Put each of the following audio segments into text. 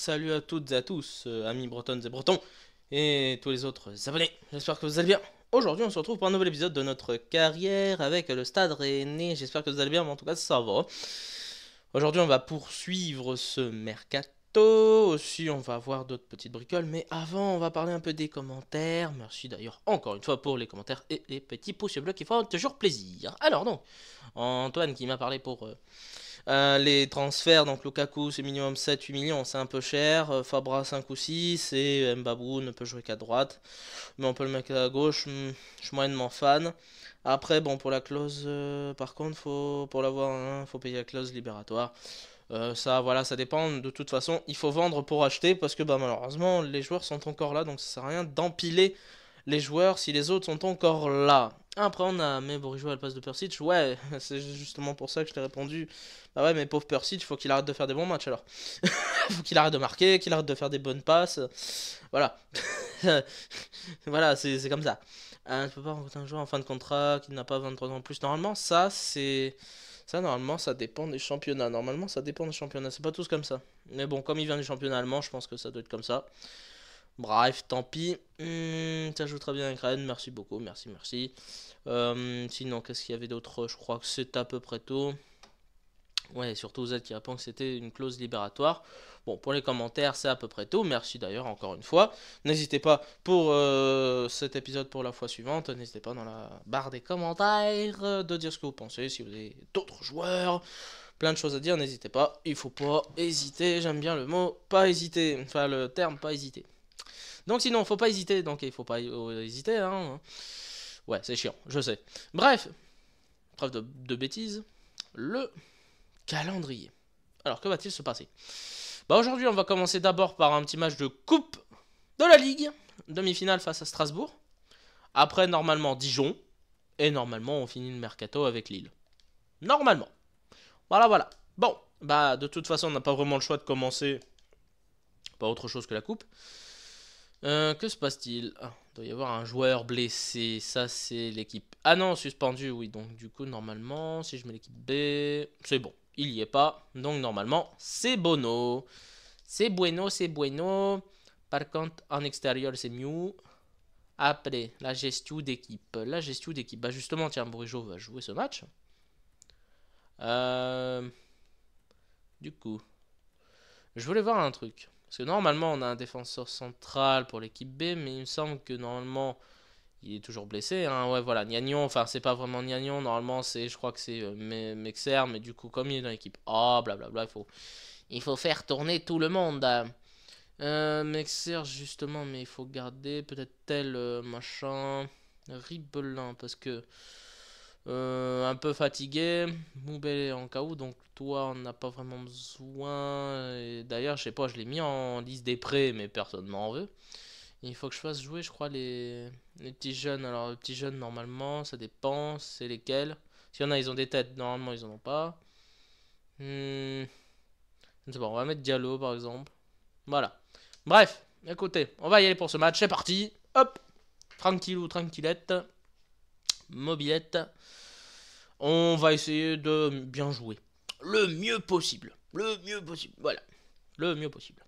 Salut à toutes et à tous, euh, amis bretonnes et bretons, et tous les autres abonnés. J'espère que vous allez bien. Aujourd'hui, on se retrouve pour un nouvel épisode de notre carrière avec le Stade René, J'espère que vous allez bien, mais en tout cas, ça va. Aujourd'hui, on va poursuivre ce mercato. Aussi, on va voir d'autres petites bricoles. Mais avant, on va parler un peu des commentaires. Merci d'ailleurs encore une fois pour les commentaires et les petits pouces bleus qui font toujours plaisir. Alors donc, Antoine qui m'a parlé pour... Euh, euh, les transferts, donc Lukaku, c'est minimum 7-8 millions, c'est un peu cher. Euh, Fabra, 5 ou 6. Et Mbabu ne peut jouer qu'à droite. Mais on peut le mettre à gauche. Hmm, je suis moyennement fan. Après, bon, pour la clause, euh, par contre, pour l'avoir, il hein, faut payer la clause libératoire. ça, voilà, ça dépend. De toute façon, il faut vendre pour acheter parce que bah, malheureusement, les joueurs sont encore là, donc ça sert à rien d'empiler les joueurs si les autres sont encore là. Après, on a, mais joue à la place de Persic, ouais, c'est justement pour ça que je t'ai répondu. Bah ouais, mais pauvre il faut qu'il arrête de faire des bons matchs alors. faut qu'il arrête de marquer, qu'il arrête de faire des bonnes passes. Voilà. voilà, c'est comme ça. tu euh, peux pas rencontrer un joueur en fin de contrat qui n'a pas 23 ans en plus. Normalement, ça, c'est. Ça, normalement, ça dépend des championnats. Normalement, ça dépend des championnats. C'est pas tous comme ça. Mais bon, comme il vient du championnat allemand, je pense que ça doit être comme ça. Bref, tant pis. Hmm, ça joue très bien avec Rennes. Merci beaucoup. Merci, merci. Euh, sinon, qu'est-ce qu'il y avait d'autre Je crois que c'est à peu près tout. Ouais, surtout Z qui répond que c'était une clause libératoire. Bon, pour les commentaires, c'est à peu près tout. Merci d'ailleurs encore une fois. N'hésitez pas pour euh, cet épisode pour la fois suivante. N'hésitez pas dans la barre des commentaires euh, de dire ce que vous pensez. Si vous avez d'autres joueurs, plein de choses à dire, n'hésitez pas. Il faut pas hésiter. J'aime bien le mot pas hésiter. Enfin, le terme pas hésiter. Donc sinon, faut pas hésiter, donc il faut pas euh, hésiter. Hein. Ouais, c'est chiant, je sais. Bref, preuve de, bêtises, le calendrier. Alors, que va-t-il se passer bah aujourd'hui, on va commencer d'abord par un petit match de coupe de la Ligue, demi-finale face à Strasbourg. Après, normalement, Dijon. Et normalement, on finit le mercato avec Lille. Normalement. Voilà, voilà. Bon, bah de toute façon, on n'a pas vraiment le choix de commencer Pas autre chose que la coupe. Euh, que se passe-t-il Il ah, doit y avoir un joueur blessé. Ça, c'est l'équipe. Ah non, suspendu, oui. Donc, du coup, normalement, si je mets l'équipe B, c'est bon. Il n'y est pas. Donc, normalement, c'est Bono. C'est bueno, c'est bueno. Par contre, en extérieur, c'est mieux. Après, la gestion d'équipe. La gestion d'équipe. Bah, justement, tiens, Brujo va jouer ce match. Euh, du coup, je voulais voir un truc. Parce que normalement, on a un défenseur central pour l'équipe B, mais il me semble que normalement, il est toujours blessé. Hein. Ouais, voilà, Niagnon, enfin, c'est pas vraiment Niagnon. Normalement, c'est, je crois que c'est euh, Mexer, mais du coup, comme il est dans l'équipe A, blablabla, il faut, il faut faire tourner tout le monde. Hein. Euh, Mexer, justement, mais il faut garder peut-être tel euh, machin. Ribelin, parce que euh, un peu fatigué. Moubel en en où donc toi, on n'a pas vraiment besoin. D'ailleurs, je sais pas, je l'ai mis en liste des prêts, mais personne m'en veut. Il faut que je fasse jouer, je crois, les, les petits jeunes. Alors, les petits jeunes, normalement, ça dépend, c'est lesquels. si y en a, ils ont des têtes, normalement, ils en ont pas. Hmm. Bon, on va mettre Diallo, par exemple. Voilà. Bref, écoutez, on va y aller pour ce match. C'est parti. Hop. tranquille ou tranquillette mobilette. On va essayer de bien jouer. Le mieux possible. Le mieux possible. Voilà. Le mieux possible.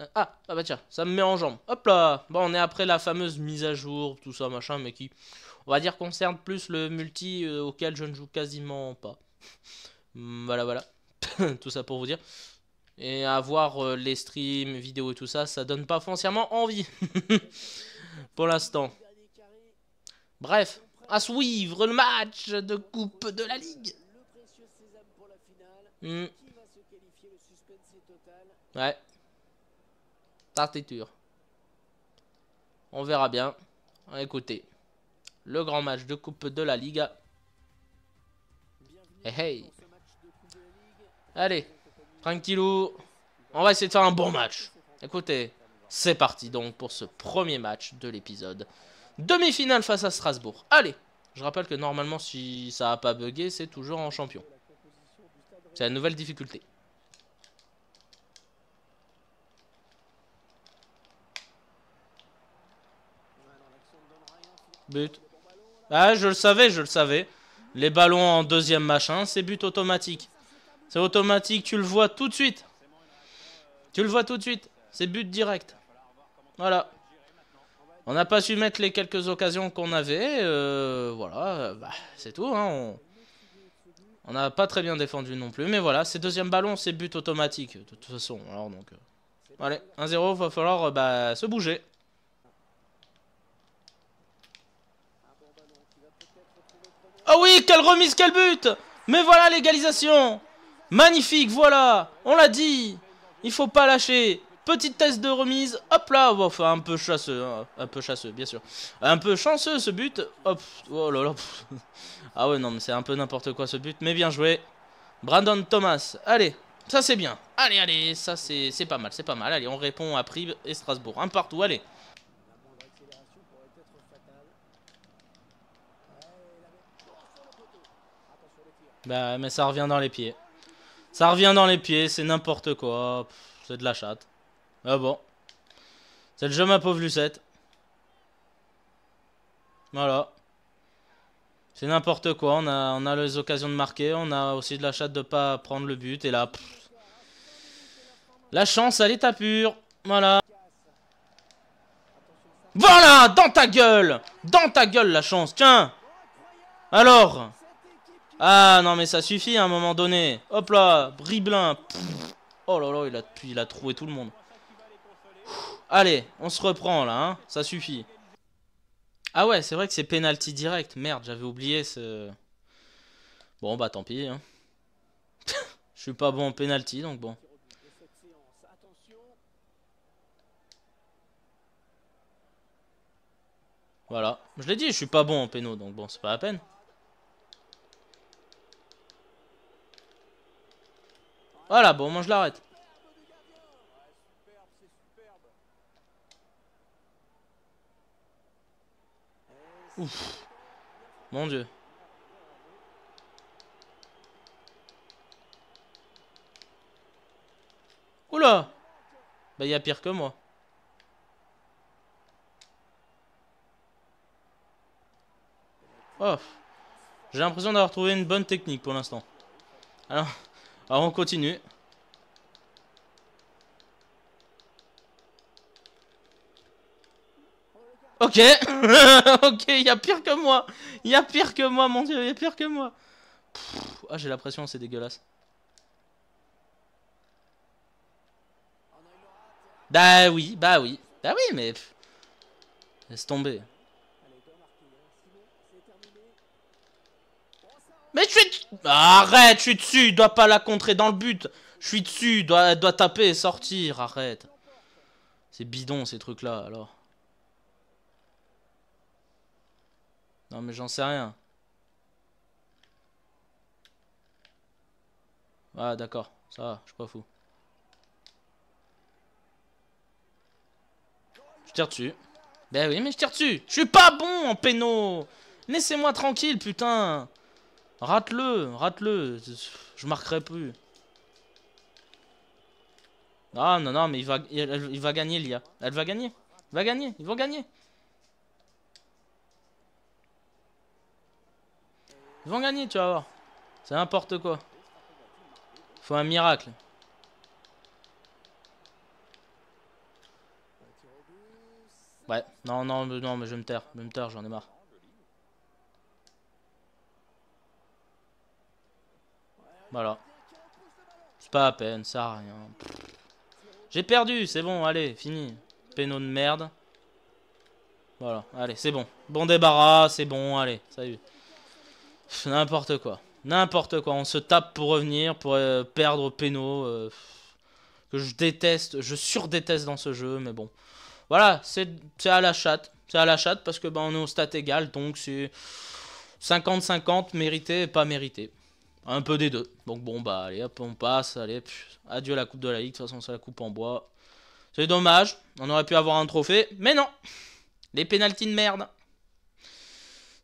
Euh, ah, ah bah tiens, ça me met en jambe. Hop là Bon, on est après la fameuse mise à jour, tout ça, machin, mais qui, on va dire, concerne plus le multi euh, auquel je ne joue quasiment pas. Hmm, voilà, voilà. tout ça pour vous dire. Et avoir euh, les streams, vidéos et tout ça, ça donne pas foncièrement envie. pour l'instant. Bref, à suivre le match de Coupe de la Ligue. Hmm. Ouais. Tartiture. On verra bien. Écoutez, le grand match de Coupe de la Ligue. et eh, hey. Allez, tranquillou. On va essayer de faire un bon match. Écoutez, c'est parti donc pour ce premier match de l'épisode. Demi-finale face à Strasbourg. Allez, je rappelle que normalement, si ça n'a pas bugué, c'est toujours en champion. C'est la nouvelle difficulté. But. Ah, je le savais, je le savais. Les ballons en deuxième machin, hein, c'est but automatique. C'est automatique, tu le vois tout de suite. Tu le vois tout de suite. C'est but direct. Voilà. On n'a pas su mettre les quelques occasions qu'on avait. Euh, voilà, bah, c'est tout. Hein, on n'a pas très bien défendu non plus. Mais voilà, c'est deuxième ballon, c'est but automatique. De toute façon, alors donc... Euh, allez, 1-0, va falloir euh, bah, se bouger. Ah oui, quelle remise, quel but Mais voilà l'égalisation Magnifique, voilà On l'a dit Il faut pas lâcher Petite test de remise. Hop là, oh, enfin un peu chasseux, hein. un peu chasseux, bien sûr. Un peu chanceux ce but. Hop, oh là là. Ah ouais, non, mais c'est un peu n'importe quoi ce but, mais bien joué. Brandon Thomas, allez, ça c'est bien. Allez, allez, ça c'est pas mal, c'est pas mal. Allez, on répond à Prive et Strasbourg. Un partout, allez. Bah, mais ça revient dans les pieds. Ça revient dans les pieds, c'est n'importe quoi. C'est de la chatte. Ah bon. C'est le jeu, ma pauvre Lucette. Voilà. C'est n'importe quoi. On a, on a les occasions de marquer. On a aussi de la chatte de pas prendre le but. Et là, la chance, elle est à Voilà. Voilà Dans ta gueule Dans ta gueule, la chance. Tiens Alors Ah, non, mais ça suffit à un moment donné. Hop là Briblin Oh là là, il a, il a trouvé tout le monde. Allez, on se reprend là, hein ça suffit. Ah ouais, c'est vrai que c'est penalty direct. Merde, j'avais oublié ce... Bon, bah tant pis. Hein. Je suis pas bon en penalty, donc bon. Voilà. Je l'ai dit, je suis pas bon en péno, donc bon, c'est pas la peine. Voilà, bon, moi je l'arrête. Ouf. Mon dieu. Oula Bah, il y a pire que moi. Oh. J'ai l'impression d'avoir trouvé une bonne technique pour l'instant. alors, on continue. Ok, ok, il y a pire que moi. Il y a pire que moi, mon dieu, il y a pire que moi. ah, j'ai la pression, c'est dégueulasse. Bah oui, bah oui. Bah oui, mais... Laisse tomber. Mais je suis... Arrête, je suis dessus, il doit pas la contrer dans le but. Je suis dessus, doit, doit taper et sortir, arrête. C'est bidon ces trucs-là, alors. Non mais j'en sais rien. Ah d'accord, ça va, je suis pas fou. Je tire dessus. Ben oui mais je tire dessus. Je suis pas bon en péno. Laissez-moi tranquille putain. Rate-le, rate-le. Je marquerai plus. Ah non non mais il va, il, va gagner l'IA. Elle va gagner. Il va gagner, ils vont gagner. Ils vont gagner, tu vas voir. C'est n'importe quoi. Faut un miracle. Ouais, non, non, non, mais je vais me taire. Je me taire, j'en ai marre. Voilà. C'est pas à peine, ça rien. J'ai perdu, c'est bon, allez, fini. Péno de merde. Voilà, allez, c'est bon. Bon débarras, c'est bon, allez, salut. N'importe quoi. N'importe quoi. On se tape pour revenir, pour euh, perdre Peno euh, que je déteste, je surdéteste dans ce jeu, mais bon. Voilà, c'est à la chatte. C'est à la chatte parce que ben, on est au stade égal, donc c'est 50-50, mérité et pas mérité. Un peu des deux. Donc bon, bah allez, hop, on passe. Allez, adieu la Coupe de la Ligue. De toute façon, c'est la Coupe en bois. C'est dommage. On aurait pu avoir un trophée, mais non. Les pénalties de merde.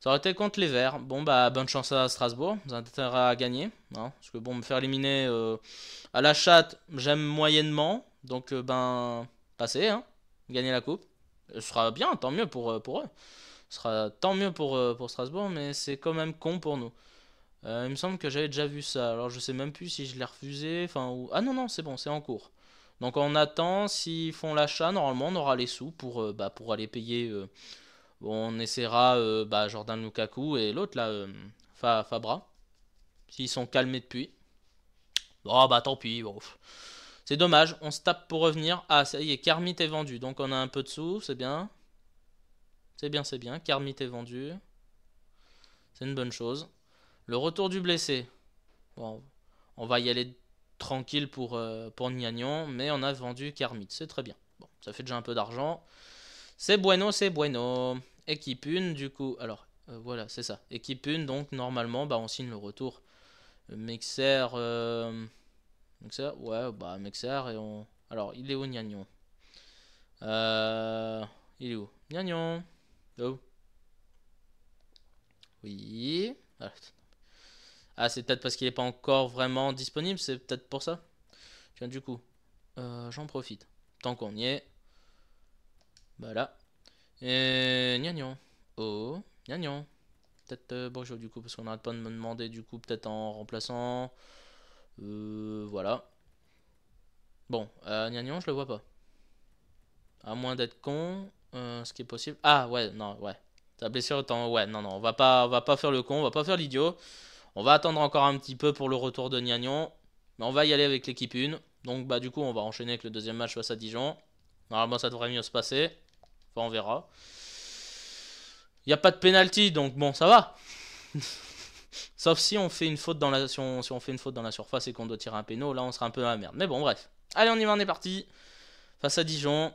Ça aurait été contre les Verts. Bon, bah, bonne chance à Strasbourg. Vous avez intérêt à gagner. Hein. parce que, bon, me faire éliminer euh, à la chatte, j'aime moyennement. Donc, euh, ben, passer, hein, gagner la coupe. Ce sera bien, tant mieux pour, euh, pour eux. Ce sera tant mieux pour, pour Strasbourg, mais c'est quand même con pour nous. il me semble que j'avais déjà vu ça. Alors, je sais même plus si je l'ai refusé. Enfin, ou... Ah non, non, c'est bon, c'est en cours. Donc on attend, s'ils font l'achat, normalement on aura les sous pour, bah, pour aller payer on essaiera euh, bah, Jordan Lukaku et l'autre là, euh, Fabra. S'ils sont calmés depuis. Bon, ah, bah tant pis. C'est dommage, on se tape pour revenir. Ah, ça y est, Kermit est vendu. Donc on a un peu de sous, c'est bien. C'est bien, c'est bien. Kermit est vendu. C'est une bonne chose. Le retour du blessé. Bon, on va y aller tranquille pour, euh, mais on a vendu Kermit. C'est très bien. Bon, ça fait déjà un peu d'argent. C'est bueno, c'est bueno. Équipe 1, du coup, alors euh, voilà, c'est ça. Équipe 1, donc normalement, bah, on signe le retour. Mixer, euh, Mixer, ouais, bah Mixer et on. Alors, il est où Gnagnon euh... Il est où Gnagnon Oh. Oui. Ah, ah, c'est peut-être parce qu'il n'est pas encore vraiment disponible, c'est peut-être pour ça. Tiens, du coup, euh, j'en profite. Tant qu'on y est. Voilà. Bah, et euh, gnagnon. Oh, gnagnon. Peut-être euh, bonjour du coup, parce qu'on n'arrête pas de me demander du coup, peut-être en remplaçant. Euh, voilà. Bon, euh, gnagnon, je le vois pas. À moins d'être con, ce qui est possible. Ah ouais, non, ouais. Ta blessure autant. Ouais, non, non, on va pas, on va pas faire le con, on va pas faire l'idiot. On va attendre encore un petit peu pour le retour de Gnagnon. Mais on va y aller avec l'équipe 1. Donc bah du coup on va enchaîner avec le deuxième match face à Dijon. Normalement ça devrait mieux se passer. Enfin, on verra. Il n'y a pas de pénalty, donc bon, ça va. Sauf si on fait une faute dans la, si on, si on fait une faute dans la surface et qu'on doit tirer un péno, là on sera un peu à la merde. Mais bon, bref. Allez, on y va, on est parti. Face à Dijon.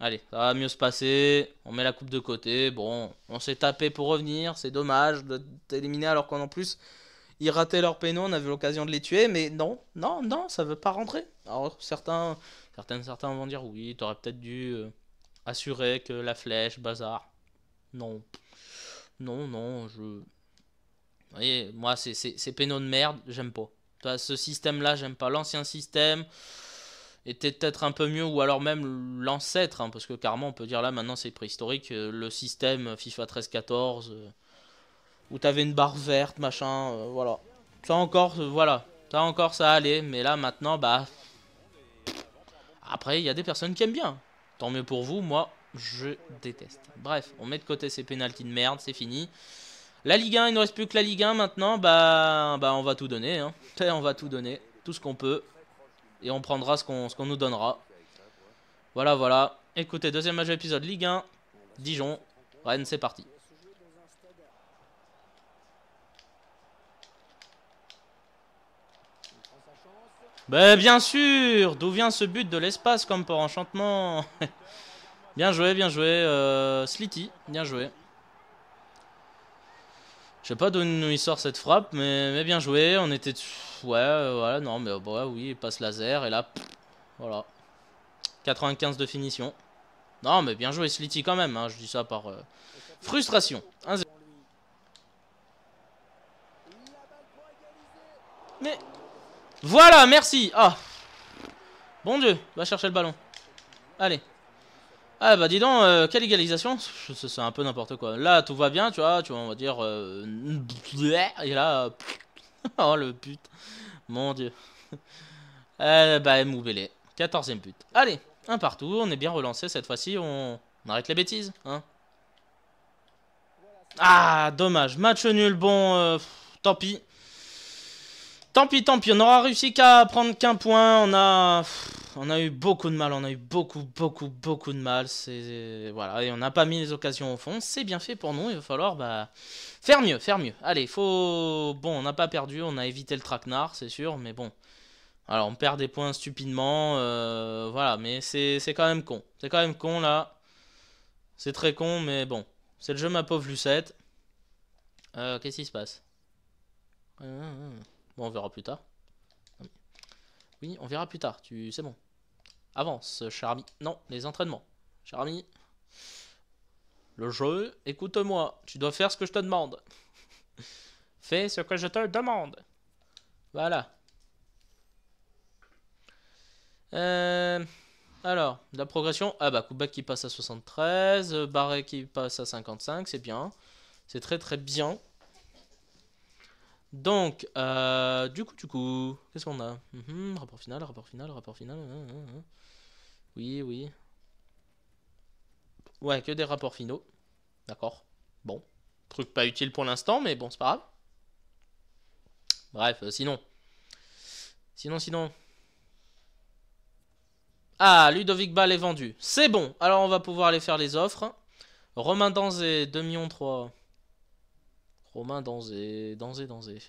Allez, ça va mieux se passer. On met la coupe de côté. Bon, on s'est tapé pour revenir. C'est dommage d'être éliminé alors qu'en plus, ils rataient leur péno. On avait l'occasion de les tuer. Mais non, non, non, ça veut pas rentrer. Alors certains, certains, certains vont dire oui, t'aurais peut-être dû. Euh, assuré que la flèche, bazar. Non. Non, non, je... Vous voyez, moi, ces, pénaux de merde, j'aime pas. Ce système-là, j'aime pas. L'ancien système était peut-être un peu mieux, ou alors même l'ancêtre, hein, parce que carrément, on peut dire là, maintenant, c'est préhistorique. Euh, le système FIFA 13-14, euh, où t'avais une barre verte, machin, euh, voilà. Ça encore, voilà. Ça encore, ça allait. Mais là, maintenant, bah... Après, il y a des personnes qui aiment bien. Tant mieux pour vous, moi je déteste. Bref, on met de côté ces pénalties de merde, c'est fini. La Ligue 1, il ne reste plus que la Ligue 1 maintenant, bah, bah on va tout donner. Hein. On va tout donner, tout ce qu'on peut. Et on prendra ce qu'on nous donnera. Voilà, voilà. Écoutez, deuxième match de Ligue 1, Dijon, Rennes, c'est parti. Mais ben, bien sûr D'où vient ce but de l'espace comme pour enchantement Bien joué, bien joué. Euh, Slitty, bien joué. Je sais pas d'où il sort cette frappe, mais, mais bien joué. On était... Ouais, voilà, euh, non, mais bah, oui, passe laser, et là... voilà. 95 de finition. Non, mais bien joué Slitty quand même, hein, je dis ça par euh, frustration. 1-0. Voilà, merci. Ah. Bon Dieu, va chercher le ballon. Allez. Ah bah dis donc, euh, quelle égalisation C'est un peu n'importe quoi. Là, tout va bien, tu vois, tu vois, on va dire... Euh, et là... oh le but. Mon Dieu. Eh bah mouvelez. 14ème but. Allez, un partout, on est bien relancé cette fois-ci, on... on... arrête les bêtises. Hein ah, dommage. Match nul, bon... Euh, tant pis. Tant pis, tant pis, on aura réussi qu'à prendre qu'un point. On a... on a eu beaucoup de mal, on a eu beaucoup, beaucoup, beaucoup de mal. C'est voilà, et on n'a pas mis les occasions au fond. C'est bien fait pour nous. Il va falloir bah, faire mieux, faire mieux. Allez, faut bon, on n'a pas perdu, on a évité le traquenard, c'est sûr, mais bon. Alors on perd des points stupidement, euh, voilà, mais c'est quand même con. C'est quand même con là. C'est très con, mais bon. C'est le jeu ma pauvre Lucette. Euh, Qu'est-ce qui se passe euh, euh, on verra plus tard. Oui, on verra plus tard. Tu, C'est bon. Avance, cher ami. Non, les entraînements. Cher ami. Le jeu, écoute-moi. Tu dois faire ce que je te demande. Fais ce que je te demande. Voilà. Euh, alors, la progression. Ah bah, Kubak qui passe à 73, Barret qui passe à 55, c'est bien. C'est très très bien. Donc, euh, du coup, du coup, qu'est-ce qu'on a mhm, Rapport final, rapport final, rapport final. Hein, hein, hein. Oui, oui. Ouais, que des rapports finaux. D'accord. Bon. Truc pas utile pour l'instant, mais bon, c'est pas grave. Bref, euh, sinon. Sinon, sinon. Ah, Ludovic Ball est vendu. C'est bon. Alors, on va pouvoir aller faire les offres. Romain Danzé, 2 millions 3. Romain danser, danser, danser.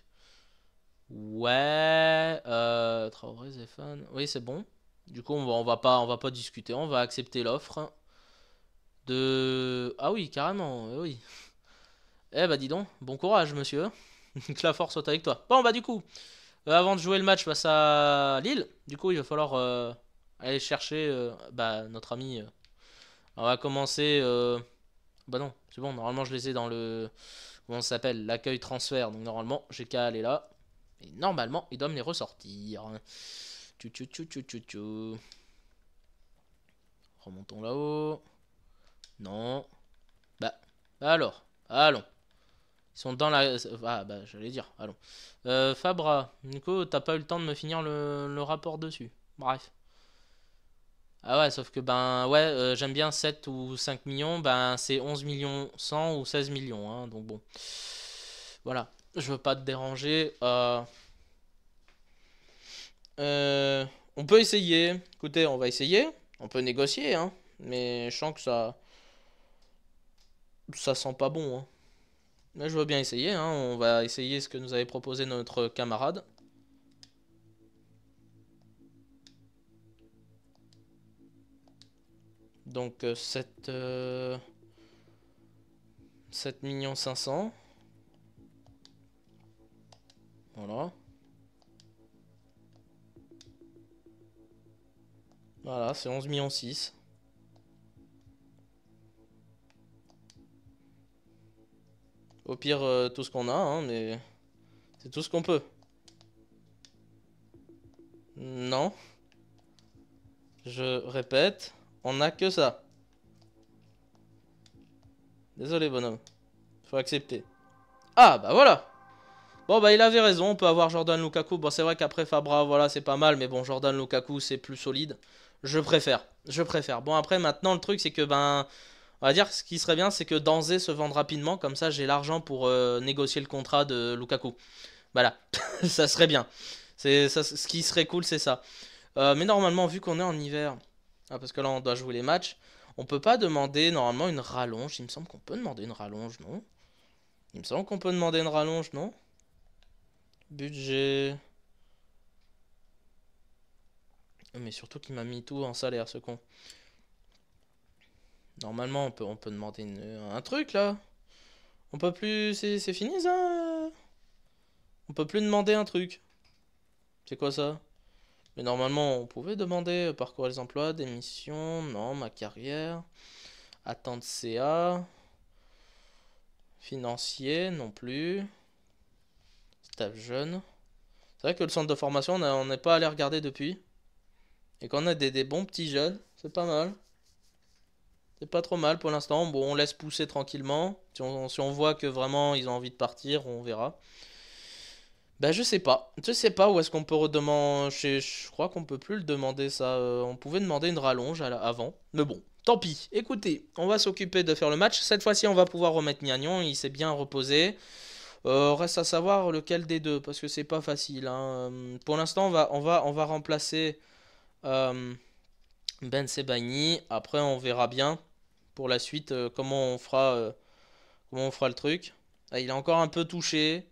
Ouais. Euh, Traoré, Oui, c'est bon. Du coup, on va, va pas, on va pas discuter. On va accepter l'offre de. Ah oui, carrément. Eh oui. Eh bah dis donc, bon courage monsieur. que la force soit avec toi. Bon bah du coup, euh, avant de jouer le match face à Lille, du coup il va falloir euh, aller chercher bah, notre ami. on va commencer... bah non, c'est bon, normalement je les ai dans le on s'appelle l'accueil transfert. Donc normalement, j'ai qu'à aller là. Et normalement, il doit me les ressortir. Tchou tchou tchou tchou tchou tchou. Remontons là-haut. Non. Bah, alors, allons. Ils sont dans la... Ah bah j'allais dire, allons. Euh, Fabra, Nico, t'as pas eu le temps de me finir le rapport dessus. Bref. Ah ouais, sauf que ben ouais, euh, j'aime bien 7 ou 5 millions, ben c'est 11 millions 100 ou 16 millions, hein, donc bon. Voilà, je veux pas te déranger. Euh, euh, on peut essayer, écoutez, on va essayer, on peut négocier, hein, mais je sens que ça... Ça sent pas bon, hein. Mais je veux bien essayer, hein. on va essayer ce que nous avait proposé notre camarade. Donc 7, euh, 7 euh, millions 500. Voilà. Voilà, c'est 11 millions 6. Au pire, euh, tout ce qu'on a, hein, mais c'est tout ce qu'on peut. Non. Je répète. On a que ça. Désolé, bonhomme. Faut accepter. Ah, bah voilà Bon, bah il avait raison, on peut avoir Jordan Lukaku. Bon, c'est vrai qu'après Fabra, voilà, c'est pas mal, mais bon, Jordan Lukaku, c'est plus solide. Je préfère, je préfère. Bon, après, maintenant, le truc, c'est que, ben... On va dire, ce qui serait bien, c'est que Danze se vende rapidement, comme ça j'ai l'argent pour euh, négocier le contrat de Lukaku. Voilà, ça serait bien. C'est ce qui serait cool, c'est ça. Euh, mais normalement, vu qu'on est en hiver, ah, parce que là on doit jouer les matchs, on peut pas demander normalement une rallonge. Il me semble qu'on peut demander une rallonge, non Il me semble qu'on peut demander une rallonge, non Budget. Oh, mais surtout qu'il m'a mis tout en salaire, ce con. Normalement, on peut, on peut demander un truc là. On peut plus. C'est fini ça On peut plus demander un truc. C'est quoi ça mais normalement, on pouvait demander euh, parcours les emplois, des non, ma carrière, attente CA, financier non plus, staff jeune. C'est vrai que le centre de formation, on n'est pas allé regarder depuis. Et qu'on a des, bons petits jeunes, c'est pas mal. C'est pas trop mal pour l'instant. Bon, on laisse pousser tranquillement. si on voit que vraiment ils ont envie de partir, on verra. Bah je sais pas, je sais pas où est-ce qu'on peut redemander, je, crois qu'on peut plus le demander ça, euh, on pouvait demander une rallonge avant, mais bon, tant pis. Écoutez, on va s'occuper de faire le match, cette fois-ci on va pouvoir remettre Niagnon, il s'est bien reposé. Euh, reste à savoir lequel des deux, parce que c'est pas facile. Hein. Euh, pour l'instant on va, on, va, on va remplacer Ben Sebagni, après on verra bien pour la suite comment on fera, comment on fera le truc. Ah, il est encore un peu touché.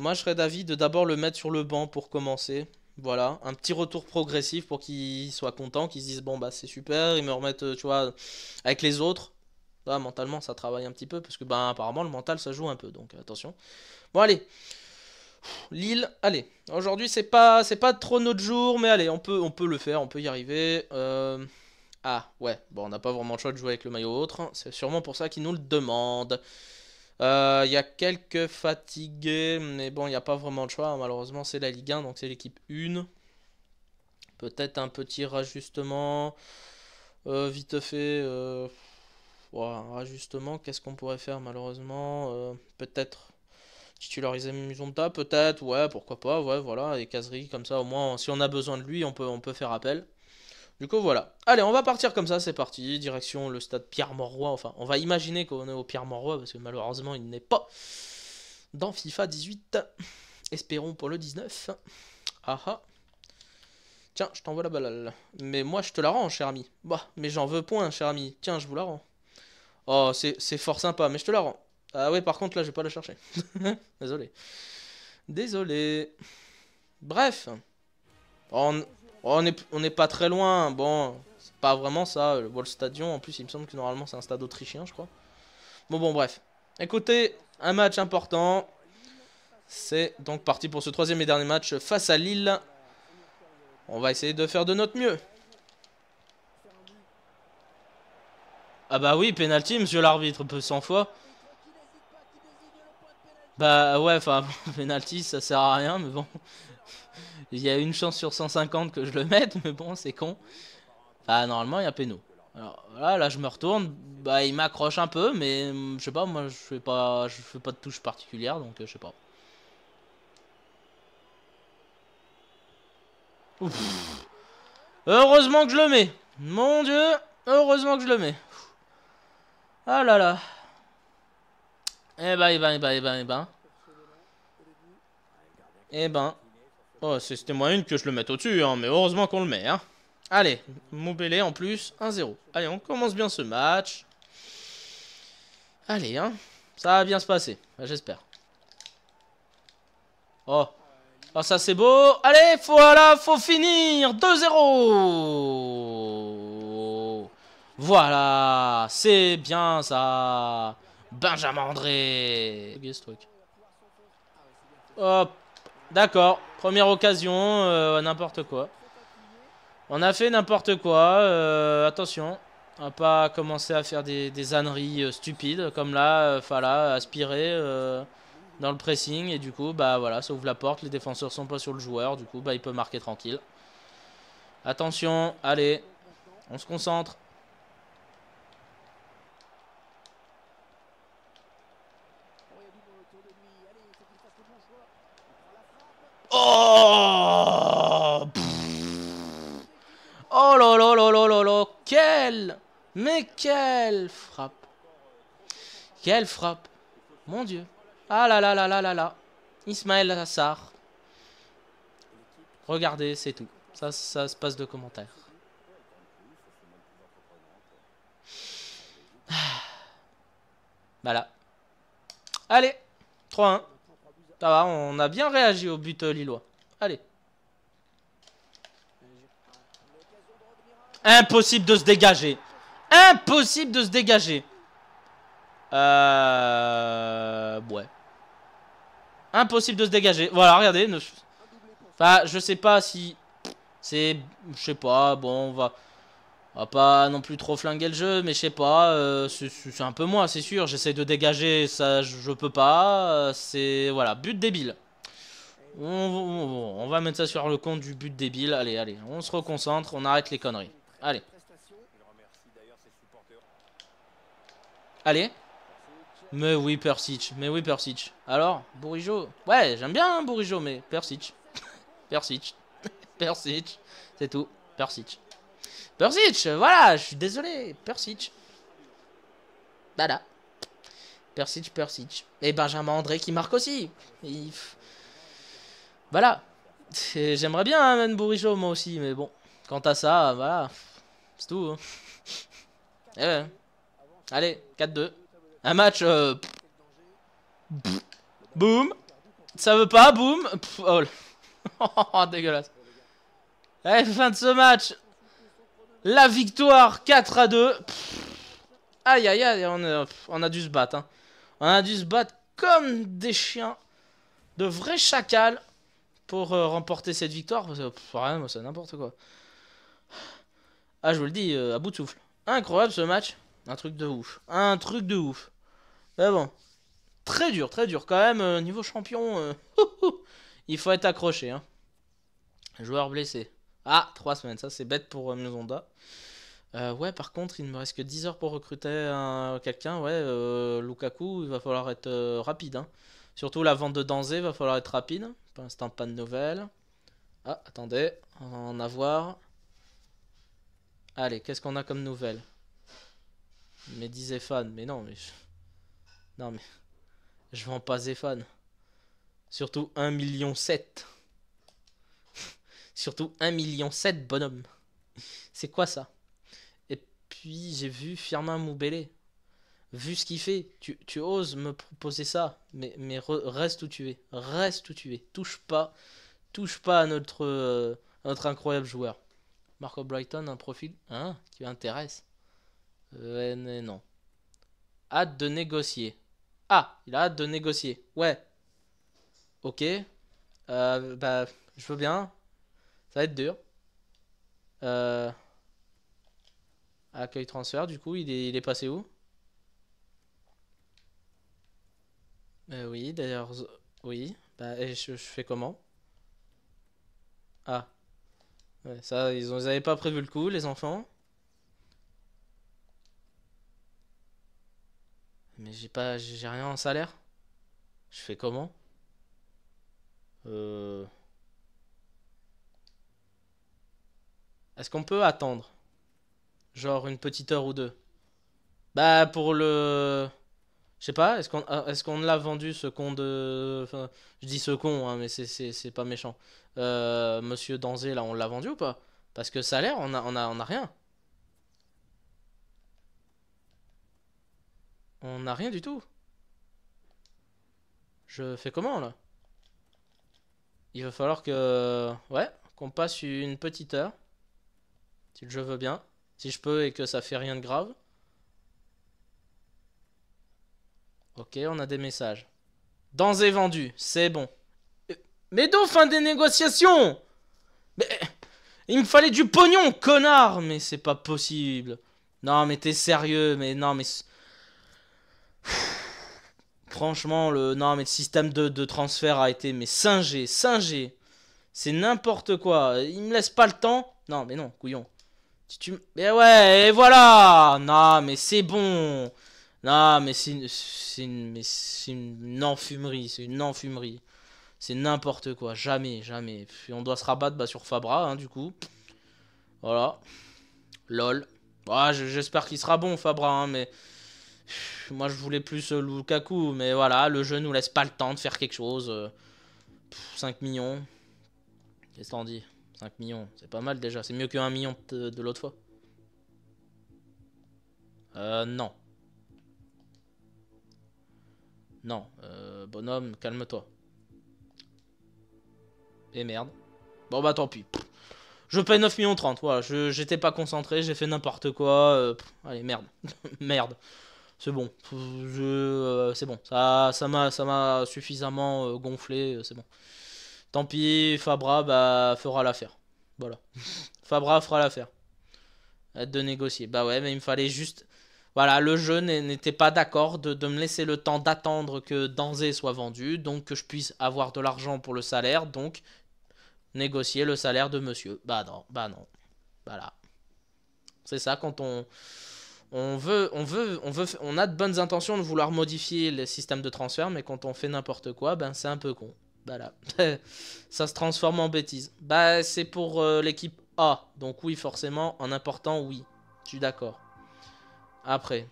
Moi, je serais d'avis de d'abord le mettre sur le banc pour commencer. Voilà, un petit retour progressif pour qu'il soit content, qu'il se dise bon bah c'est super, ils me remettent, euh, tu vois, avec les autres. Bah, mentalement, ça travaille un petit peu parce que ben apparemment le mental ça joue un peu, donc attention. Bon allez, Lille, allez. Aujourd'hui c'est pas c'est pas trop notre jour, mais allez, on peut on peut le faire, on peut y arriver. Euh, ah ouais, bon on n'a pas vraiment le choix de jouer avec le maillot autre, hein. c'est sûrement pour ça qu'ils nous le demandent. Il euh, y a quelques fatigués, mais bon, il n'y a pas vraiment de choix. Malheureusement, c'est la Ligue 1, donc c'est l'équipe 1. Peut-être un petit rajustement. Euh, vite fait, euh... un rajustement, qu'est-ce qu'on pourrait faire malheureusement euh, Peut-être titulariser Muzonta, peut-être, ouais, pourquoi pas, ouais, voilà. Et caseries comme ça, au moins, si on a besoin de lui, on peut, on peut faire appel. Du coup, voilà. Allez, on va partir comme ça, c'est parti. Direction le stade Pierre-Morroy. Enfin, on va imaginer qu'on est au Pierre-Morroy, parce que malheureusement, il n'est pas dans FIFA 18. Espérons pour le 19. Ah ah. Tiens, je t'envoie la balle. Mais moi, je te la rends, cher ami. Bah, mais j'en veux point, cher ami. Tiens, je vous la rends. Oh, c'est fort sympa, mais je te la rends. Ah ouais, par contre, là, je vais pas la chercher. Désolé. Désolé. Bref. On... Oh, on n'est pas très loin. Bon, c'est pas vraiment ça. Le Wallstadion, en plus, il me semble que normalement c'est un stade autrichien, je crois. Bon, bon, bref. Écoutez, un match important. C'est donc parti pour ce troisième et dernier match face à Lille. On va essayer de faire de notre mieux. Ah bah oui, pénalty, monsieur l'arbitre, peu 100 fois. Bah ouais, enfin, penalty, ça sert à rien, mais bon. il y a une chance sur 150 que je le mette, mais bon, c'est con. Bah normalement, il y a péno. Alors là, là, je me retourne, bah il m'accroche un peu, mais mm, je sais pas, moi je fais pas, je fais pas de touche particulière, donc euh, je sais pas. Heureusement que je le mets. Mon dieu, heureusement que je le mets. Ah là là. Eh ben, eh ben, eh ben, eh ben, eh ben. Eh ben. Oh, c'était une que je le mette au-dessus, hein, mais heureusement qu'on le met. Hein. Allez, Mobélé en plus, 1-0. Allez, on commence bien ce match. Allez, hein. Ça va bien se passer, j'espère. Oh. Oh, ça c'est beau. Allez, voilà, faut finir. 2-0. Voilà, c'est bien ça. Benjamin André. Hop. D'accord. Première occasion, euh, n'importe quoi. On a fait n'importe quoi. Euh, attention. On va pas commencer à faire des, âneries euh, stupides. Comme là, Fala aspirer dans le pressing. Et du coup, bah voilà, ça ouvre la porte. Les défenseurs sont pas sur le joueur. Du coup, bah il peut marquer tranquille. Attention. Allez. On se concentre. Mais quelle frappe Quelle frappe Mon Dieu Ah là là là là là là Ismaël Hassar, Regardez, c'est tout. Ça, ça se passe de commentaires. Voilà. Ah. Bah Allez, 3-1. Ça va, on a bien réagi au but euh, lillois. Allez. Impossible de se dégager. Impossible de se dégager. Euh... Ouais. Impossible de se dégager. Voilà, regardez. Enfin, je sais pas si... C'est... Je sais pas, bon, on va... On va pas non plus trop flinguer le jeu, mais je sais pas, euh, c'est un peu moi, c'est sûr. J'essaie de dégager, ça je, peux pas. Euh, c'est... Voilà, but débile. on va mettre ça sur le compte du but débile. Allez, allez, on se reconcentre, on arrête les conneries. Allez. Allez. Mais oui, Persic. Mais oui, Persic. Alors, Bourigeau. Ouais, j'aime bien hein, Bourigeau, mais Persich, Persich Persich, C'est tout. Persich Persich, voilà, je suis désolé. Persich Voilà. Persic, Persic. Et Benjamin André qui marque aussi. Voilà. J'aimerais bien hein, même Bourigeau, moi aussi, mais bon. Quant à ça, voilà. C'est tout. Hein. Eh Allez, 4-2. Un match... Euh... Boum Ça veut pas, boum Oh, dégueulasse. Allez, fin de ce match La victoire 4 à 2 Aïe aïe aïe, euh, on a, dû se battre. Hein. On a dû se battre comme des chiens, de vrais chacals, pour euh, remporter cette victoire. c'est n'importe quoi. Ah, je vous le dis, euh, à bout de souffle. Incroyable ce match. Un truc de ouf. Un truc de ouf. Mais bon. Très dur, très dur. Quand même, euh, niveau champion, euh, il faut être accroché. Hein. Joueur blessé. Ah, trois semaines. Ça, c'est bête pour euh, Mizonda. ouais, par contre, il me reste que 10 heures pour recruter quelqu'un. Ouais, Lukaku, il va falloir être rapide. Hein. Surtout la vente de Danze il va falloir être rapide. Pour l'instant, pas de nouvelles. Ah, attendez, on va en avoir. Allez, qu'est-ce qu'on a comme nouvelles mais dis Zéphane, mais non, mais. Je... Non, mais. Je vends pas Zéphane. Surtout 1 million 7. Surtout 1 million 7, bonhomme. C'est quoi ça Et puis j'ai vu Firmin Moubélé. Vu ce qu'il fait, tu, tu, oses me proposer ça, mais, mais reste où tu es. Reste où tu es. Touche pas, touche pas à notre, euh, notre incroyable joueur. Marco Brighton, un profil hein, qui m'intéresse. Euh, non. Hâte de négocier. Ah, il a hâte de négocier. Ouais. Ok. Euh, bah, je veux bien. Ça va être dur. Euh... Accueil transfert, du coup, il est, passé où euh, Oui, d'ailleurs, oui. Bah, et je, fais comment Ah. ça, ils n'avaient pas prévu le coup, les enfants. mais j'ai pas, j'ai rien en salaire. Je fais comment euh... Est-ce qu'on peut attendre Genre une petite heure ou deux Bah pour le... Je sais pas, est-ce qu'on ah, est qu'on l'a vendu ce con de... je dis ce con, hein, mais c'est pas méchant. Euh, monsieur Danzé, là, on l'a vendu ou pas Parce que salaire, on a, on a, on a rien. On n'a rien du tout. Je fais comment là Il va falloir que... Ouais, qu'on passe une petite heure. Si je veux bien. Si je peux et que ça fait rien de grave. Ok, on a des messages. Dans et vendu, c'est bon. Mais d'où fin des négociations Mais... Il me fallait du pognon, connard Mais c'est pas possible. Non, mais t'es sérieux, mais non, mais... Franchement, le non mais système de, transfert a été mais singé, singé. C'est n'importe quoi. Il me laisse pas le temps. Non mais non, couillon. Tu tu mais ouais, et voilà. Non mais c'est bon. Non mais c'est une c'est une mais c'est une enfumerie, c'est une enfumerie. C'est n'importe quoi, jamais, jamais. Puis on doit se rabattre bah, sur Fabra hein, du coup. Voilà. Lol. j'espère qu'il sera bon Fabra hein, mais moi, je voulais plus euh, Lukaku, mais voilà, le jeu nous laisse pas le temps de faire quelque chose. 5 euh, millions. Qu'est-ce qu'on dit 5 millions, c'est pas mal déjà. C'est mieux que 1 million de, l'autre fois. Euh, non. Non, euh, bonhomme, calme-toi. Et merde. Bon bah tant pis. Je paye 9 millions 30, voilà, j'étais pas concentré, j'ai fait n'importe quoi. allez, merde. merde c'est bon. Euh, c'est bon. Ça, m'a, ça m'a suffisamment euh, gonflé. Euh, c'est bon. Tant pis, Fabra bah, fera l'affaire. Voilà. Fabra fera l'affaire. De négocier. Bah ouais, mais il me fallait juste. Voilà, le jeu n'était pas d'accord de, de, me laisser le temps d'attendre que Danze soit vendu, donc que je puisse avoir de l'argent pour le salaire, donc négocier le salaire de monsieur. Bah non, bah non. Voilà. C'est ça quand on on veut, on veut, on veut, on a de bonnes intentions de vouloir modifier les systèmes de transfert, mais quand on fait n'importe quoi, ben c'est un peu con. Voilà, bah ça se transforme en bêtise. Bah c'est pour euh, l'équipe A, donc oui forcément, en important oui, je suis d'accord. Après,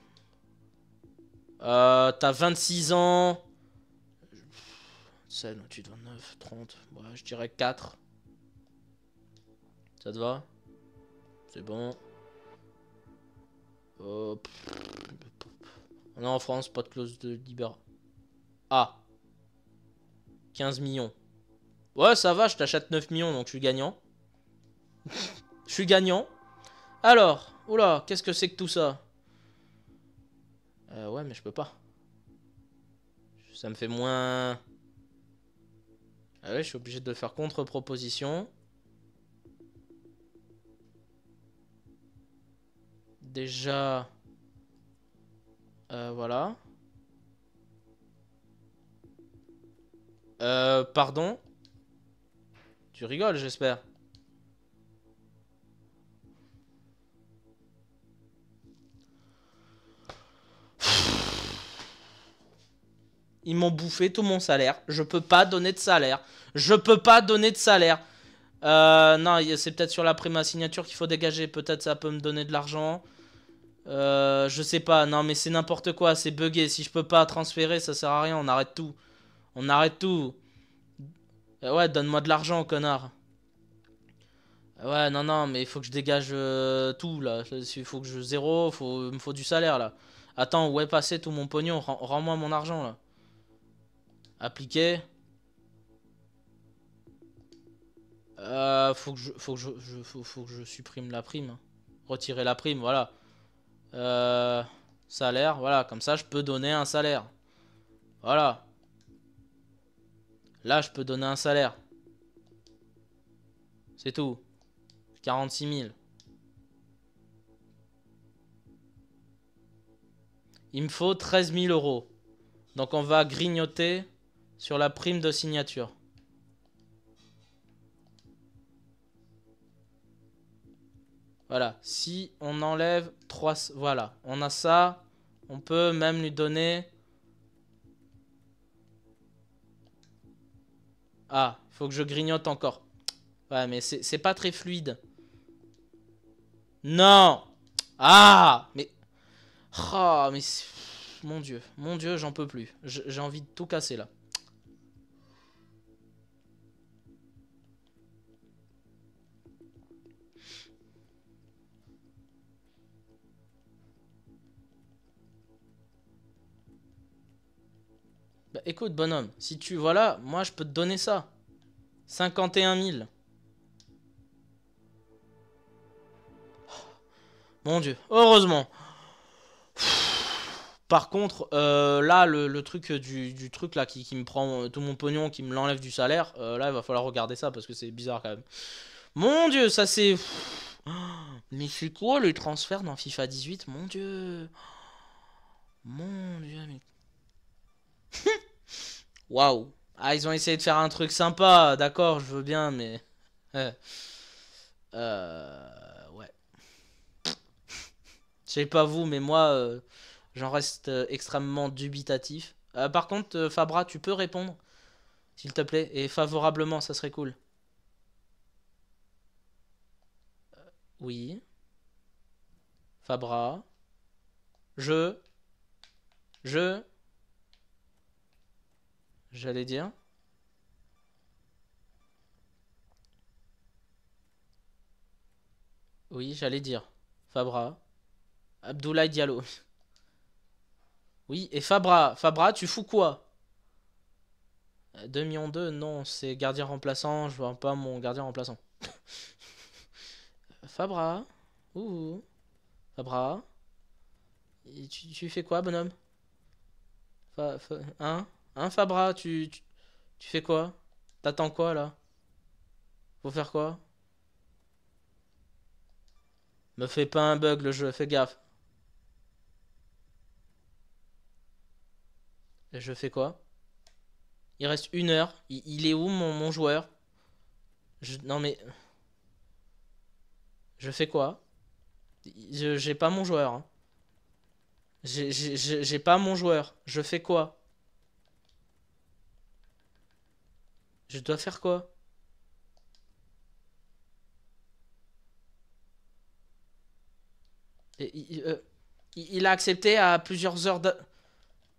euh, t'as 26 ans, 7, 28, 29, 30, je dirais 4. Ça te va C'est bon. Euh, on est en France, pas de clause de libération. Ah. 15 millions. Ouais, ça va, je t'achète 9 millions, donc je suis gagnant. je suis gagnant. Alors, oula, qu'est-ce que c'est que tout ça euh, Ouais, mais je peux pas. Ça me fait moins... Ah ouais, je suis obligé de faire contre-proposition. déjà... Euh, voilà. Euh, pardon Tu rigoles, j'espère. Ils m'ont bouffé tout mon salaire. Je peux pas donner de salaire. Je peux pas donner de salaire. Euh, non, c'est peut-être sur la prime signature qu'il faut dégager. Peut-être ça peut me donner de l'argent. Euh, je sais pas, non mais c'est n'importe quoi, c'est buggé. Si je peux pas transférer, ça sert à rien, on arrête tout. On arrête tout. Euh, ouais, donne-moi de l'argent, connard. Euh, ouais, non, non, mais il faut que je dégage euh, tout, là. Il faut que je zéro, il me faut du salaire, là. Attends, où est passé tout mon pognon Rends-moi mon argent, là. Appliquer. faut que je, faut que je, faut que je supprime la prime. Retirer la prime, voilà. Euh, salaire, voilà, comme ça je peux donner un salaire. Voilà. Là, je peux donner un salaire. C'est tout. 46 000. Il me faut 13 000 euros. Donc on va grignoter sur la prime de signature. Voilà, si on enlève 3... Voilà, on a ça. On peut même lui donner... Ah, faut que je grignote encore. Ouais, mais c'est pas très fluide. Non Ah Mais... Oh, mais... Mon dieu, mon dieu, j'en peux plus. J'ai envie de tout casser là. écoute bonhomme, si tu, voilà, moi je peux te donner ça. 51 000. mon dieu, heureusement. Par contre, euh, là, le, truc du, du, truc là qui, me prend euh, tout mon pognon, qui me l'enlève du salaire, euh, là, il va falloir regarder ça parce que c'est bizarre quand même. Mon dieu, ça c'est... Oh, mais c'est quoi le transfert dans FIFA 18 Mon dieu. Mon dieu, mais... Waouh. Ah, ils ont essayé de faire un truc sympa, d'accord, je veux bien, mais. Euh. Ouais. Je sais pas vous, mais moi, euh, j'en reste euh, extrêmement dubitatif. Euh, par contre, Fabra, tu peux répondre, s'il te plaît, et favorablement, ça serait cool. oui. Fabra. Je. Je j'allais dire. Oui, j'allais dire. Fabra. Abdoulaye Diallo. Oui, et Fabra. Fabra, tu fous quoi 2 millions 2, non, c'est gardien remplaçant. Je vois pas mon gardien remplaçant. Fabra. Ouh. Fabra. tu, fais quoi, bonhomme fa, hein? Hein, Fabra, tu, tu, fais quoi T'attends quoi là Faut faire quoi Me fais pas un bug le jeu, fais gaffe. je fais quoi Il reste une heure. Il, est où mon, joueur je, Non mais... Je fais quoi J'ai pas mon joueur. Hein. J'ai pas mon joueur. Je fais quoi Je dois faire quoi euh, il a accepté à plusieurs heures de...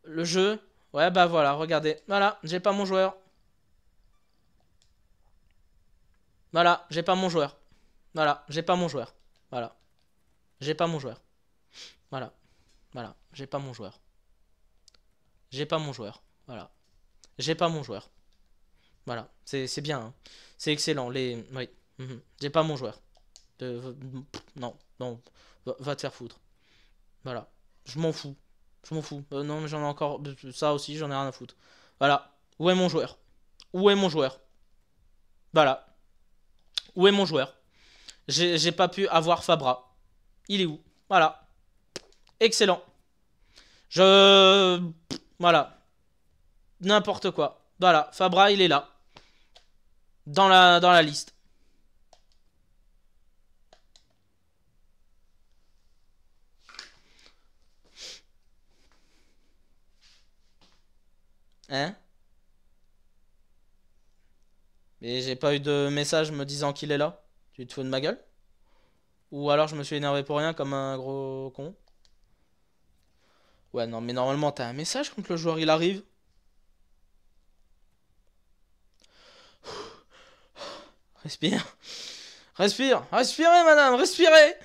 le jeu. Ouais, bah voilà, regardez. Voilà, j'ai pas mon joueur. Voilà, j'ai pas mon joueur. Voilà, j'ai pas mon joueur. Voilà. J'ai pas mon joueur. Voilà. Voilà, j'ai pas mon joueur. J'ai pas mon joueur. Voilà. J'ai pas mon joueur. Voilà, c'est bien. Hein. C'est excellent. Les... Oui. Mhm. J'ai pas mon joueur. Non, non. Va, te faire foutre. Voilà. Je m'en fous. Je m'en fous. Euh, non, mais j'en ai encore. Ça aussi, j'en ai rien à foutre. Voilà. Où est mon joueur Où est mon joueur Voilà. Où est mon joueur J'ai pas pu avoir Fabra. Il est où Voilà. Excellent. Je... Voilà. N'importe quoi. Voilà, Fabra, il est là dans la, dans la liste. Hein Mais j'ai pas eu de message me disant qu'il est là. Tu te fous de ma gueule Ou alors je me suis énervé pour rien comme un gros con. Ouais, non, mais normalement, t'as un message quand le joueur il arrive. Respire. Respire. Respirez, madame. Respirez.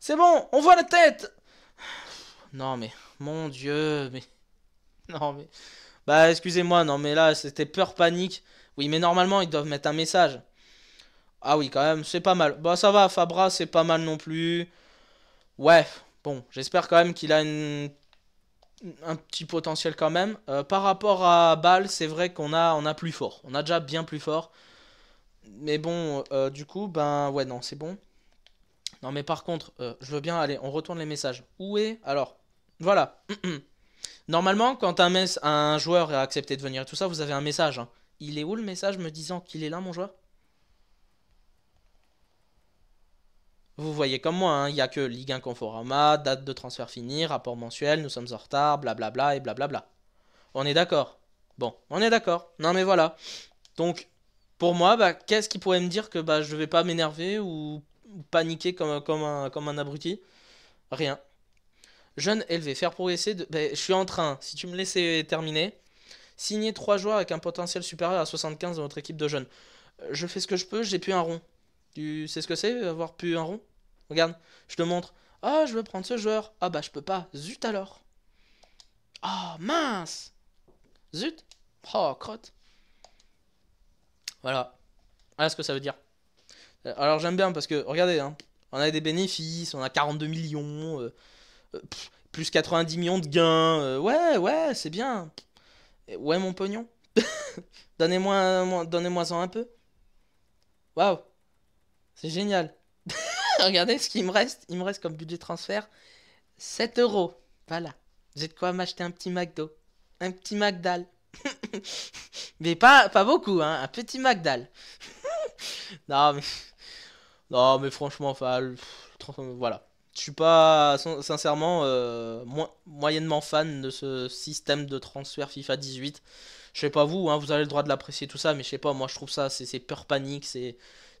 C'est bon. On voit la tête. Non, mais... Mon Dieu, mais... Non, mais... Bah, excusez-moi. Non, mais là, c'était peur panique. Oui, mais normalement, ils doivent mettre un message. Ah oui, quand même. C'est pas mal. Bah, ça va. Fabra, c'est pas mal non plus. Ouais. Bon, j'espère quand même qu'il a une un petit potentiel quand même. Euh, par rapport à Ball, c'est vrai qu'on a, on a plus fort. On a déjà bien plus fort mais bon, euh, du coup, ben ouais, non, c'est bon. Non, mais par contre, euh, je veux bien, allez, on retourne les messages. Où est Alors, voilà. Normalement, quand un, un joueur a accepté de venir et tout ça, vous avez un message. Hein. Il est où le message me disant qu'il est là, mon joueur Vous voyez comme moi, hein, il n'y a que Ligue 1 Conforama, date de transfert finie, rapport mensuel, nous sommes en retard, blablabla et blablabla. On est d'accord Bon, on est d'accord. Non mais voilà. Donc, pour moi, bah, qu'est-ce qui pourrait me dire que bah, je vais pas m'énerver ou, paniquer comme, comme, un, comme un abruti Rien. Jeune élevé, faire progresser. De... Bah, je suis en train, si tu me laissais terminer, signer trois joueurs avec un potentiel supérieur à 75 dans votre équipe de jeunes. Euh, je fais ce que je peux, j'ai pu un rond. Tu sais ce que c'est, avoir pu un rond Regarde, je te montre. Ah, je veux prendre ce joueur. Ah bah, je peux pas. Zut alors. Ah, oh, mince Zut Oh, crotte voilà. Voilà ce que ça veut dire. Euh, alors j'aime bien parce que, regardez, hein, on a des bénéfices, on a 42 millions, euh, euh, plus 90 millions de gains. ouais, ouais, c'est bien. ouais, mon pognon. Donnez-moi donnez en un peu. Waouh. C'est génial. regardez ce qu'il me reste. Il me reste comme budget transfert 7 euros. Voilà. J'ai de quoi m'acheter un petit McDo. Un petit McDal. mais pas, pas beaucoup, hein. Un petit McDal. non, mais... Non, mais franchement, enfin... Voilà. Je suis pas, sincèrement, euh, moyennement fan de ce système de transfert FIFA 18. Je sais pas vous, hein, vous avez le droit de l'apprécier tout ça, mais je sais pas, moi je trouve ça, c'est peur panique, c'est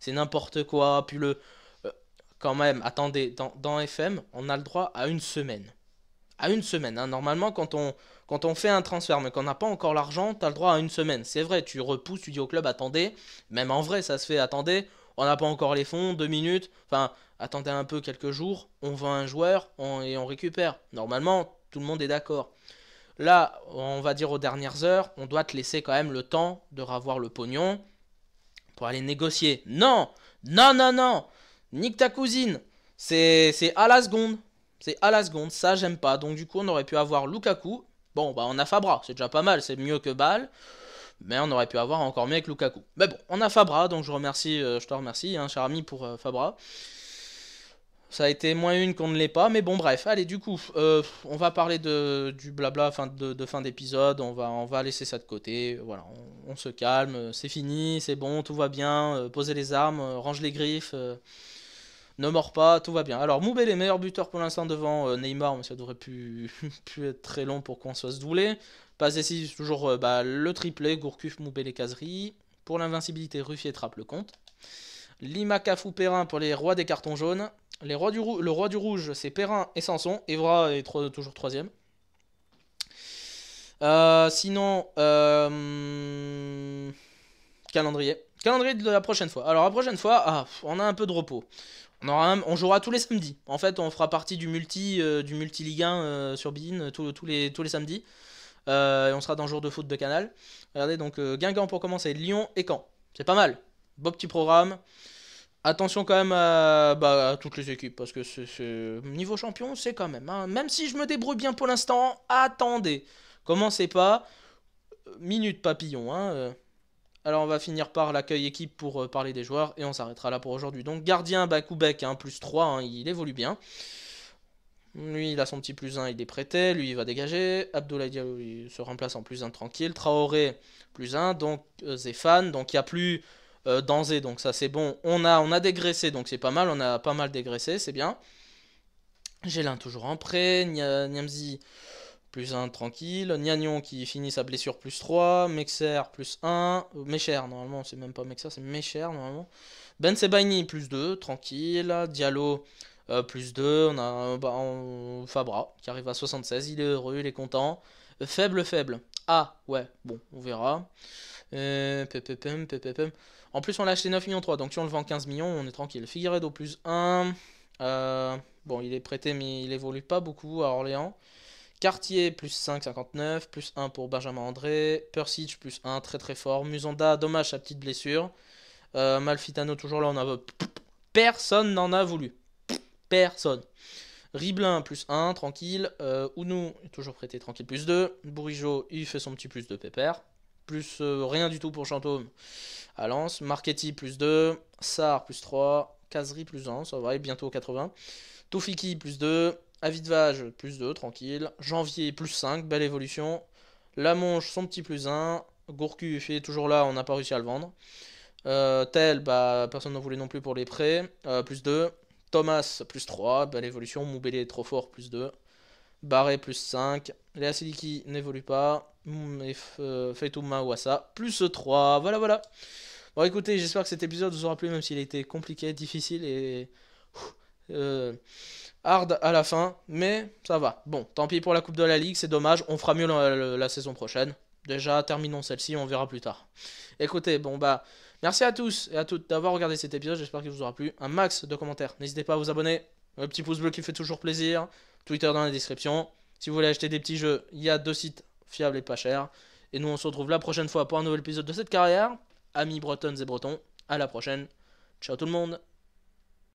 n'importe quoi. Puis le... Euh, quand même, attendez, dans, FM, on a le droit à une semaine. À une semaine, hein. normalement quand on, quand on fait un transfert mais qu'on n'a pas encore l'argent, tu as le droit à une semaine. C'est vrai, tu repousses, tu dis au club attendez, même en vrai ça se fait attendez, on n'a pas encore les fonds, deux minutes, enfin attendez un peu quelques jours, on vend un joueur et on récupère. Normalement, tout le monde est d'accord. Là, on va dire aux dernières heures, on doit te laisser quand même le temps de ravoir le pognon pour aller négocier. Non Non, non, non Nique ta cousine C'est à la seconde. C'est à la seconde, ça j'aime pas. Donc du coup, on aurait pu avoir Lukaku, Bon, bah on a Fabra, c'est déjà pas mal, c'est mieux que Bâle. Mais on aurait pu avoir encore mieux avec Lukaku. Mais bon, on a Fabra, donc je, remercie, euh, je te remercie, hein, cher ami, pour euh, Fabra. Ça a été moins une qu'on ne l'est pas, mais bon, bref. Allez, du coup, euh, on va parler de, du blabla fin de, fin d'épisode. On va, on va laisser ça de côté. Voilà, on, se calme. C'est fini, c'est bon, tout va bien. posez les armes, range les griffes ne mord pas, tout va bien. Alors moubé est meilleur buteur pour l'instant devant euh, Neymar, mais ça devrait plus, être très long pour qu'on soit se douler. Passe décisive, toujours euh, bah, le triplé, Gourcuff, moubé et caseries Pour l'invincibilité, Ruffier trappe le compte. Lima, Cafou, Perrin pour les rois des cartons jaunes. Les rois le roi du rouge, c'est Perrin et Sanson. Evra est toujours troisième. Euh, sinon, calendrier. Calendrier de la prochaine fois. Alors la prochaine fois, ah, on a un peu de repos. On, jouera tous les samedis. En fait, on fera partie du multi euh, du multi Ligue 1 euh, sur Bein euh, tous, les, tous les samedis. et on sera dans le Jour de foot de Canal. Regardez donc Guingamp pour commencer, Lyon et Caen. C'est pas mal. Beau petit programme. Attention quand même à, bah, toutes les équipes parce que ce niveau champion, c'est quand même. Hein. Même si je me débrouille bien pour l'instant, attendez. Commencez pas. Minute papillon. Hein. Alors on va finir par l'accueil équipe pour euh, parler des joueurs et on s'arrêtera là pour aujourd'hui. Donc gardien Bakoubek, hein, plus 3, hein, il évolue bien. Lui il a son petit plus 1, il est prêté, lui il va dégager. Abdoulaye Diallo il se remplace en plus 1 tranquille. Traoré plus 1, donc euh, Zéphane, donc il n'y a plus euh, Danzé, donc ça c'est bon. On a, on a dégraissé, donc c'est pas mal, on a pas mal dégraissé, c'est bien. Gélin toujours en prêt, Niamzi plus 1 tranquille. Niagnon qui finit sa blessure plus 3. Mexer plus 1. Euh, Mécher, normalement, c'est même pas Mexer, c'est Mecher, normalement. Ben Sebaini plus 2, tranquille. Diallo euh, plus 2. On a euh, bah, Fabra qui arrive à 76. Il est heureux, il est content. Faible, faible. Ah, ouais, bon, on verra. En plus, on l'a acheté 9 millions 3, donc si on le vend 15 millions, on est tranquille. Figueredo plus 1. bon, il est prêté, mais il évolue pas beaucoup à Orléans. Cartier plus 5, 59, plus 1 pour Benjamin André, Persich plus 1, très très fort, Musanda, dommage sa petite blessure, euh, Malfitano toujours là, on a... Personne n'en a voulu. Personne. Riblin plus 1, tranquille, euh, Ounou toujours prêté, tranquille, plus 2, Bourigeau, il fait son petit plus de pépère, plus euh, rien du tout pour Chantôme à Lens, plus 2, Sar plus 3, Casery plus 1, ça va, bientôt 80, Toufiki, plus 2, Avidvage, Vage, plus 2, tranquille. Janvier, plus 5, belle évolution. La Monge, son petit plus 1. Gourcu est toujours là, on n'a pas réussi à le vendre. Euh, Tel, bah, personne n'en voulait non plus pour les prêts, euh, plus 2. Thomas, plus 3, belle évolution. Moubélé trop fort, plus 2. Barré, plus 5. Léa Siliki n'évolue pas. ou euh, Wassa, plus 3. Voilà, voilà. Bon, écoutez, j'espère que cet épisode vous aura plu, même s'il a été compliqué, difficile et. Euh, hard à la fin, mais ça va. Bon, tant pis pour la Coupe de la Ligue, c'est dommage, on fera mieux la, saison prochaine. Déjà, terminons celle-ci, on verra plus tard. Écoutez, bon bah, merci à tous et à toutes d'avoir regardé cet épisode, j'espère qu'il vous aura plu. Un max de commentaires, n'hésitez pas à vous abonner, Un petit pouce bleu qui fait toujours plaisir, Twitter dans la description. Si vous voulez acheter des petits jeux, il y a deux sites fiables et pas chers. Et nous, on se retrouve la prochaine fois pour un nouvel épisode de cette carrière. Amis bretons et bretons, à la prochaine. Ciao tout le monde